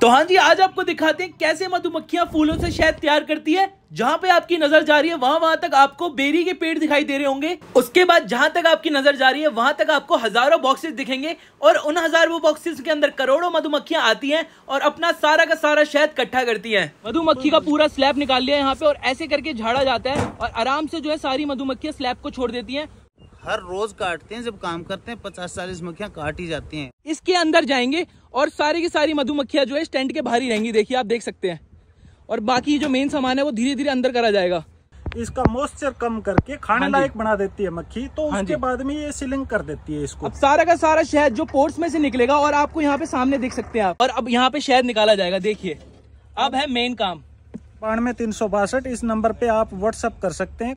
तो हाँ जी आज आपको दिखाते हैं कैसे मधुमक्खियां फूलों से शहद तैयार करती है जहाँ पे आपकी नजर जा रही है वहाँ वहाँ तक आपको बेरी के पेड़ दिखाई दे रहे होंगे उसके बाद जहाँ तक आपकी नजर जा रही है वहाँ तक आपको हजारों बॉक्सेस दिखेंगे और उन हजारों बॉक्सेस के अंदर करोड़ों मधुमक्खियाँ आती हैं और अपना सारा का सारा शहद इकट्ठा करती हैं मधुमक्खी का पूरा स्लैब निकाल लिया यहाँ पे और ऐसे करके झाड़ा जाता है और आराम से जो है सारी मधुमक्खियाँ स्लैब को छोड़ देती है हर रोज काटते हैं जब काम करते हैं पचास चालीस मक्खियाँ काट ही जाती है इसके अंदर जाएंगे और सारी की सारी मधुमक्खियां जो है इस टेंट के बाहर ही रहेंगी देखिए आप देख सकते हैं और बाकी जो मेन सामान है वो धीरे धीरे अंदर करा जाएगा इसका मॉइस्चर कम करके खाने हाँ लायक बना देती है मक्खी तो हाँ उसके बाद में ये सीलिंग कर देती है इसको अब सारा का सारा शहद जो पोर्ट्स में से निकलेगा और आपको यहाँ पे सामने देख सकते हैं आप और अब यहाँ पे शहद निकाला जाएगा देखिए अब है मेन काम बानवे तीन सौ बासठ इस नंबर पे आप व्हाट्सअप कर सकते हैं